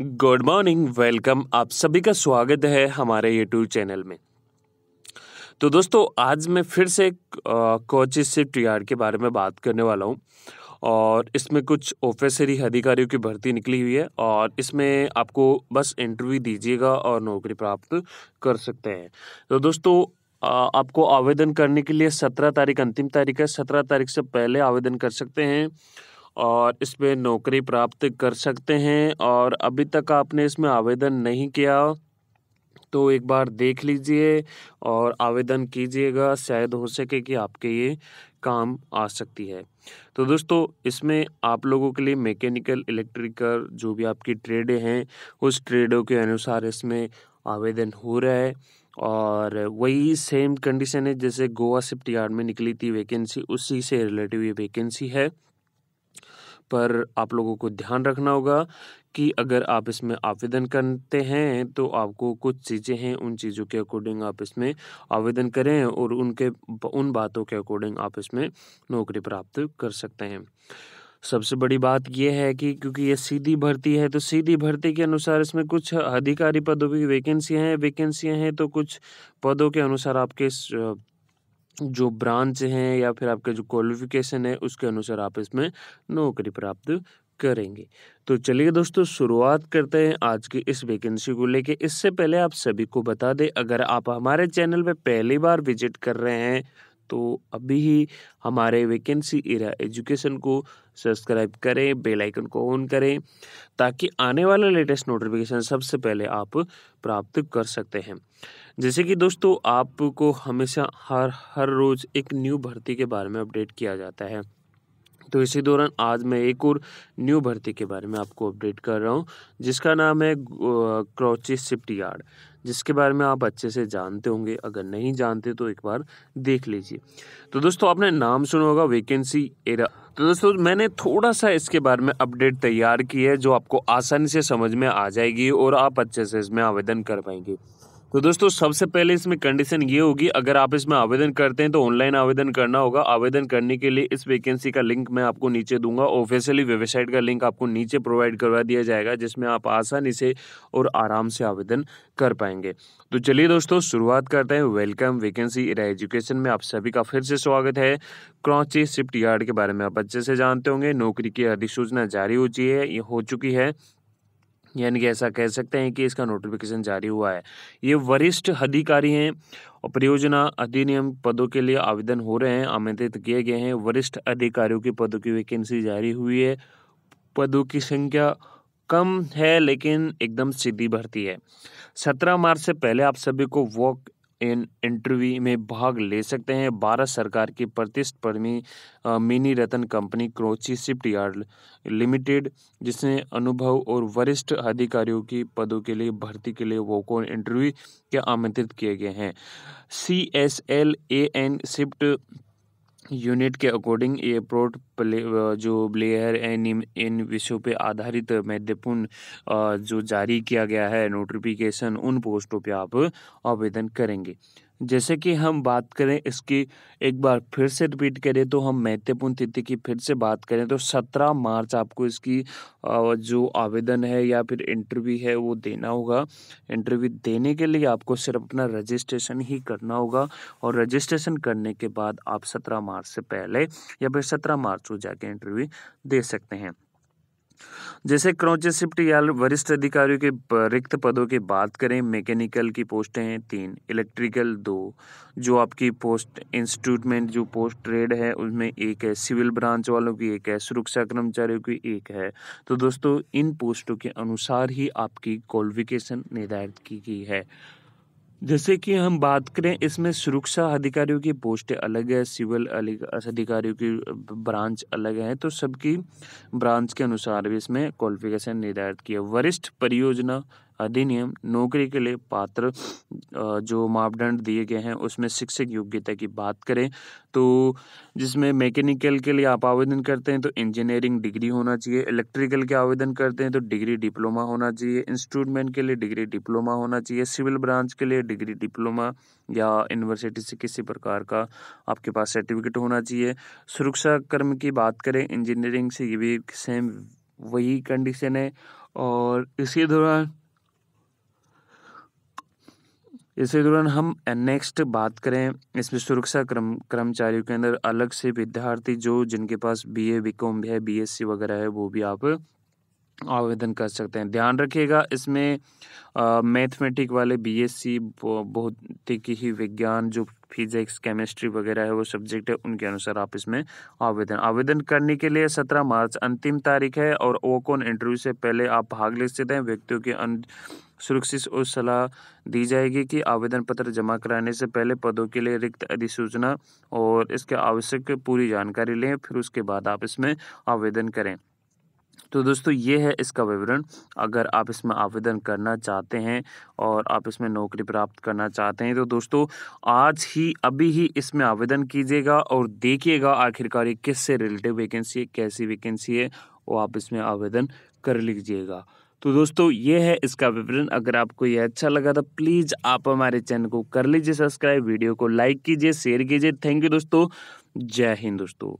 good morning welcome आप सभी का स्वागत है हमारे यूट्यूब चैनल में तो दोस्तों आज मैं फिर से कोचिज से टीआर के बारे में बात करने वाला हूँ और इसमें कुछ ऑफिसरी अधिकारियों की भर्ती निकली हुई है और इसमें आपको बस इंटरव्यू दीजिएगा और नौकरी प्राप्त कर सकते हैं तो दोस्तों आपको आवेदन करने के लिए सत्रह तारीख अंतिम तारीख है सत्रह तारीख से पहले आवेदन कर सकते हैं और इसमें नौकरी प्राप्त कर सकते हैं और अभी तक आपने इसमें आवेदन नहीं किया तो एक बार देख लीजिए और आवेदन कीजिएगा शायद हो सके कि आपके ये काम आ सकती है तो दोस्तों इसमें आप लोगों के लिए मैकेनिकल इलेक्ट्रिकल जो भी आपकी ट्रेडें हैं उस ट्रेडों के अनुसार इसमें आवेदन हो रहा है और वही सेम कंडीशन है जैसे गोवा शिफ्ट यार्ड में निकली थी वैकेंसी उसी से रिलेटिव ये वैकेंसी है पर आप लोगों को ध्यान रखना होगा कि अगर आप इसमें आवेदन करते हैं तो आपको कुछ चीज़ें हैं उन चीज़ों के अकॉर्डिंग आप इसमें आवेदन करें और उनके उन बातों के अकॉर्डिंग आप इसमें नौकरी प्राप्त कर सकते हैं सबसे बड़ी बात यह है कि क्योंकि ये सीधी भर्ती है तो सीधी भर्ती के अनुसार इसमें कुछ अधिकारी पदों की वैकेंसी हैं वैकेंसियाँ हैं तो कुछ पदों के अनुसार आपके जो ब्रांच हैं या फिर आपका जो क्वालिफिकेशन है उसके अनुसार आप इसमें नौकरी प्राप्त करेंगे तो चलिए दोस्तों शुरुआत करते हैं आज की इस वैकेंसी को लेके इससे पहले आप सभी को बता दें अगर आप हमारे चैनल पर पहली बार विजिट कर रहे हैं तो अभी ही हमारे वैकेंसी एरिया एजुकेशन को सब्सक्राइब करें बेल आइकन को ऑन करें ताकि आने वाला लेटेस्ट नोटिफिकेशन सबसे पहले आप प्राप्त कर सकते हैं जैसे कि दोस्तों आपको हमेशा हर हर रोज़ एक न्यू भर्ती के बारे में अपडेट किया जाता है तो इसी दौरान आज मैं एक और न्यू भर्ती के बारे में आपको अपडेट कर रहा हूँ जिसका नाम है क्रोची शिफ्ट यार्ड जिसके बारे में आप अच्छे से जानते होंगे अगर नहीं जानते तो एक बार देख लीजिए तो दोस्तों आपने नाम सुना होगा वैकेंसी एरा तो दोस्तों मैंने थोड़ा सा इसके बारे में अपडेट तैयार की है जो आपको आसानी से समझ में आ जाएगी और आप अच्छे से इसमें आवेदन कर पाएंगे तो दोस्तों सबसे पहले इसमें कंडीशन ये होगी अगर आप इसमें आवेदन करते हैं तो ऑनलाइन आवेदन करना होगा आवेदन करने के लिए इस वैकेंसी का लिंक मैं आपको नीचे दूंगा ऑफिशियली वेबसाइट का लिंक आपको नीचे प्रोवाइड करवा दिया जाएगा जिसमें आप आसानी से और आराम से आवेदन कर पाएंगे तो चलिए दोस्तों शुरुआत करते हैं वेलकम वैकेंसी इरा एजुकेशन में आप सभी का फिर से स्वागत है क्रॉची शिफ्ट यार्ड के बारे में आप अच्छे से जानते होंगे नौकरी की अधिसूचना जारी हो चुकी है हो चुकी है यानी कि ऐसा कह सकते हैं कि इसका नोटिफिकेशन जारी हुआ है ये वरिष्ठ अधिकारी हैं और परियोजना अधिनियम पदों के लिए आवेदन हो रहे हैं आमंत्रित किए गए हैं वरिष्ठ अधिकारियों के पदों की वैकेंसी जारी हुई है पदों की संख्या कम है लेकिन एकदम सीधी भर्ती है सत्रह मार्च से पहले आप सभी को वॉक इन इंटरव्यू में भाग ले सकते हैं भारत सरकार की प्रतिष्ठपर्मी मिनी रतन कंपनी क्रोची शिफ्ट यार्ड लिमिटेड जिसने अनुभव और वरिष्ठ अधिकारियों की पदों के लिए भर्ती के लिए वोकोन इंटरव्यू के आमंत्रित किए गए हैं C S L A N ship unit के अकॉर्डिंग ये प्रोट प्ले जो ब्लेयर एन इन विषयों पर आधारित महत्वपूर्ण जो जारी किया गया है नोटिफिकेशन उन पोस्टों पे आप आवेदन करेंगे जैसे कि हम बात करें इसकी एक बार फिर से रिपीट करें तो हम महत्वपूर्ण तिथि की फिर से बात करें तो सत्रह मार्च आपको इसकी जो आवेदन है या फिर इंटरव्यू है वो देना होगा इंटरव्यू देने के लिए आपको सिर्फ अपना रजिस्ट्रेशन ही करना होगा और रजिस्ट्रेशन करने के बाद आप सत्रह मार्च से पहले या फिर सत्रह मार्च को जाके इंटरव्यू दे सकते हैं जैसे शिफ्ट या वरिष्ठ अधिकारियों के रिक्त पदों की बात करें मैकेनिकल की पोस्टें हैं तीन इलेक्ट्रिकल दो जो आपकी पोस्ट इंस्टीट्यूटमेंट जो पोस्ट ट्रेड है उसमें एक है सिविल ब्रांच वालों की एक है सुरक्षा कर्मचारियों की एक है तो दोस्तों इन पोस्टों के अनुसार ही आपकी क्वालिफिकेशन निर्धारित की गई है जैसे कि हम बात करें इसमें सुरक्षा अधिकारियों की पोस्ट अलग है सिविल अधिकारियों की ब्रांच अलग है तो सबकी ब्रांच के अनुसार भी इसमें क्वालिफिकेशन निर्धारित किया वरिष्ठ परियोजना अधिनियम नौकरी के लिए पात्र जो मापदंड दिए गए हैं उसमें शिक्षक योग्यता की बात करें तो जिसमें मैकेनिकल के लिए आप आवेदन करते हैं तो इंजीनियरिंग डिग्री होना चाहिए इलेक्ट्रिकल के आवेदन करते हैं तो डिग्री डिप्लोमा होना चाहिए इंस्ट्रूटमेंट के लिए डिग्री डिप्लोमा होना चाहिए सिविल ब्रांच के लिए डिग्री डिप्लोमा या यूनिवर्सिटी से किसी प्रकार का आपके पास सर्टिफिकेट होना चाहिए सुरक्षा कर्म की बात करें इंजीनियरिंग से ये भी सेम वही कंडीशन है और इसी दौरान इसी दौरान हम नेक्स्ट बात करें इसमें सुरक्षा क्रम कर्मचारियों के अंदर अलग से विद्यार्थी जो जिनके पास बीए बीकॉम है बीएससी वगैरह है वो भी आप आवेदन कर सकते हैं ध्यान रखिएगा इसमें मैथमेटिक वाले बीएससी भौतिक ही विज्ञान जो फिजिक्स केमिस्ट्री वगैरह है वो सब्जेक्ट है उनके अनुसार आप इसमें आवेदन आवेदन करने के लिए सत्रह मार्च अंतिम तारीख है और ओकोन इंटरव्यू से पहले आप भाग ले सकते हैं व्यक्तियों के अन सुरक्षित और सलाह दी जाएगी कि आवेदन पत्र जमा कराने से पहले पदों के लिए रिक्त अधिसूचना और इसके आवश्यक पूरी जानकारी लें फिर उसके बाद आप इसमें आवेदन करें तो दोस्तों ये है इसका विवरण अगर आप इसमें आवेदन करना चाहते हैं और आप इसमें नौकरी प्राप्त करना चाहते हैं तो दोस्तों आज ही अभी ही इसमें आवेदन कीजिएगा और देखिएगा आखिरकार किस किससे रिलेटिव वैकेंसी है कैसी वैकेंसी है वो आप इसमें आवेदन कर लीजिएगा तो दोस्तों ये है इसका विवरण अगर आपको ये अच्छा लगा तो प्लीज़ आप हमारे चैनल को कर लीजिए सब्सक्राइब वीडियो को लाइक कीजिए शेयर कीजिए थैंक यू दोस्तों जय हिंद दोस्तों